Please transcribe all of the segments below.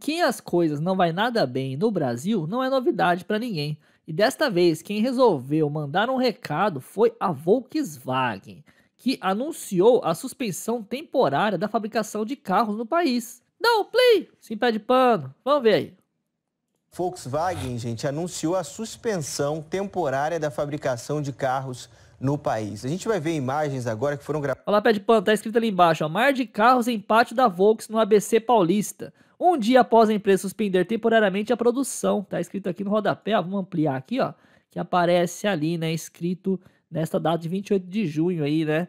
Que as coisas não vai nada bem no Brasil não é novidade para ninguém. E desta vez, quem resolveu mandar um recado foi a Volkswagen, que anunciou a suspensão temporária da fabricação de carros no país. Não, play! Sem pé de pano. Vamos ver aí. Volkswagen, gente, anunciou a suspensão temporária da fabricação de carros no país. A gente vai ver imagens agora que foram gravadas. Olha lá, pé de pano, tá escrito ali embaixo, ó, mar de carros em pátio da Volkswagen no ABC Paulista. Um dia após a empresa suspender temporariamente a produção, tá escrito aqui no rodapé, ó, vamos ampliar aqui, ó, que aparece ali, né, escrito nesta data de 28 de junho aí, né?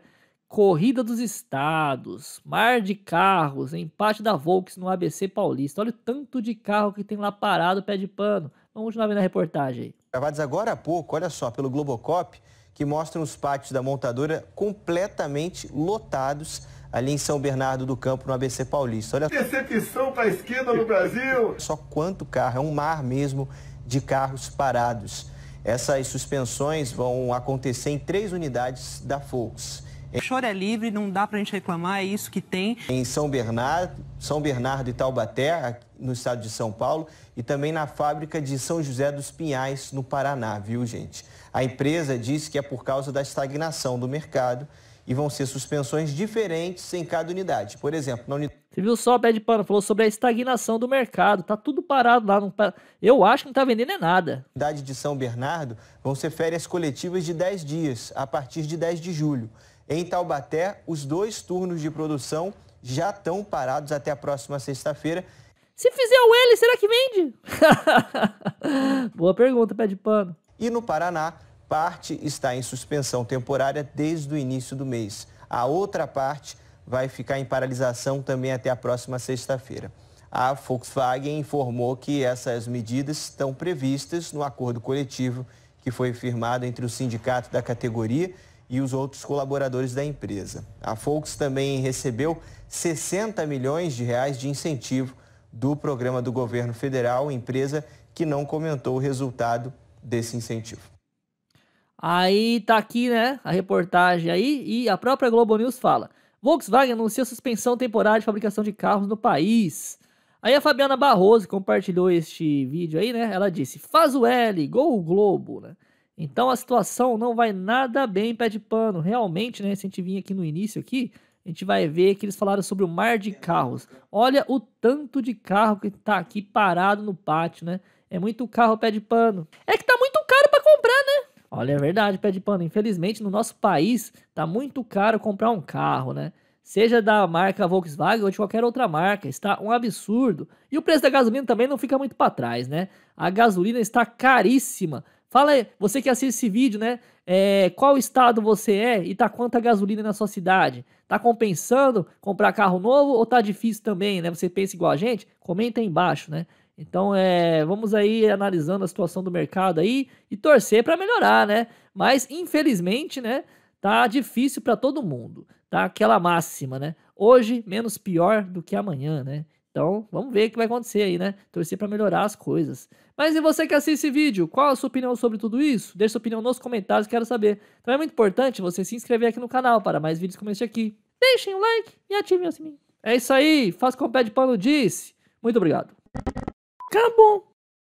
Corrida dos Estados, mar de carros, empate da Volkswagen no ABC Paulista. Olha o tanto de carro que tem lá parado, pé de pano. Vamos continuar vendo a reportagem aí gravados agora há pouco, olha só, pelo Globocop, que mostram os pátios da montadora completamente lotados ali em São Bernardo do Campo, no ABC Paulista. Olha Decepção para a esquerda no Brasil! Só quanto carro, é um mar mesmo de carros parados. Essas suspensões vão acontecer em três unidades da Volkswagen. É, choro é livre, não dá para a gente reclamar, é isso que tem. Em São Bernardo, São Bernardo e Taubaté, no estado de São Paulo, e também na fábrica de São José dos Pinhais, no Paraná, viu, gente? A empresa diz que é por causa da estagnação do mercado e vão ser suspensões diferentes em cada unidade. Por exemplo, na unidade. Você viu só, Bad Pano falou sobre a estagnação do mercado, tá tudo parado lá. Eu acho que não tá vendendo é nada. Na unidade de São Bernardo vão ser férias coletivas de 10 dias, a partir de 10 de julho. Em Taubaté, os dois turnos de produção já estão parados até a próxima sexta-feira. Se fizer o L, será que vende? Boa pergunta, pé de pano. E no Paraná, parte está em suspensão temporária desde o início do mês. A outra parte vai ficar em paralisação também até a próxima sexta-feira. A Volkswagen informou que essas medidas estão previstas no acordo coletivo que foi firmado entre o sindicato da categoria e os outros colaboradores da empresa. A Folks também recebeu 60 milhões de reais de incentivo do programa do governo federal, empresa que não comentou o resultado desse incentivo. Aí tá aqui, né, a reportagem aí e a própria Globo News fala: Volkswagen anuncia suspensão temporária de fabricação de carros no país. Aí a Fabiana Barroso compartilhou este vídeo aí, né? Ela disse: "Faz o L, gol Globo", né? Então a situação não vai nada bem pé de pano. Realmente, né? Se a gente vir aqui no início aqui, a gente vai ver que eles falaram sobre o mar de carros. Olha o tanto de carro que tá aqui parado no pátio, né? É muito carro pé de pano. É que tá muito caro para comprar, né? Olha, é verdade, pé de pano. Infelizmente, no nosso país, tá muito caro comprar um carro, né? Seja da marca Volkswagen ou de qualquer outra marca, está um absurdo. E o preço da gasolina também não fica muito para trás, né? A gasolina está caríssima. Fala aí, você que assiste esse vídeo, né? É, qual estado você é e tá quanta gasolina na sua cidade? Tá compensando comprar carro novo ou tá difícil também, né? Você pensa igual a gente? Comenta aí embaixo, né? Então, é, vamos aí analisando a situação do mercado aí e torcer para melhorar, né? Mas infelizmente, né, tá difícil para todo mundo, tá? Aquela máxima, né? Hoje menos pior do que amanhã, né? Então, vamos ver o que vai acontecer aí, né? Torcer para melhorar as coisas. Mas e você que assiste esse vídeo, qual a sua opinião sobre tudo isso? Deixe sua opinião nos comentários, quero saber. Também então é muito importante você se inscrever aqui no canal para mais vídeos como este aqui. Deixem o um like e ativem o sininho. É isso aí, faça como o Pé de Pano disse. Muito obrigado. Acabou.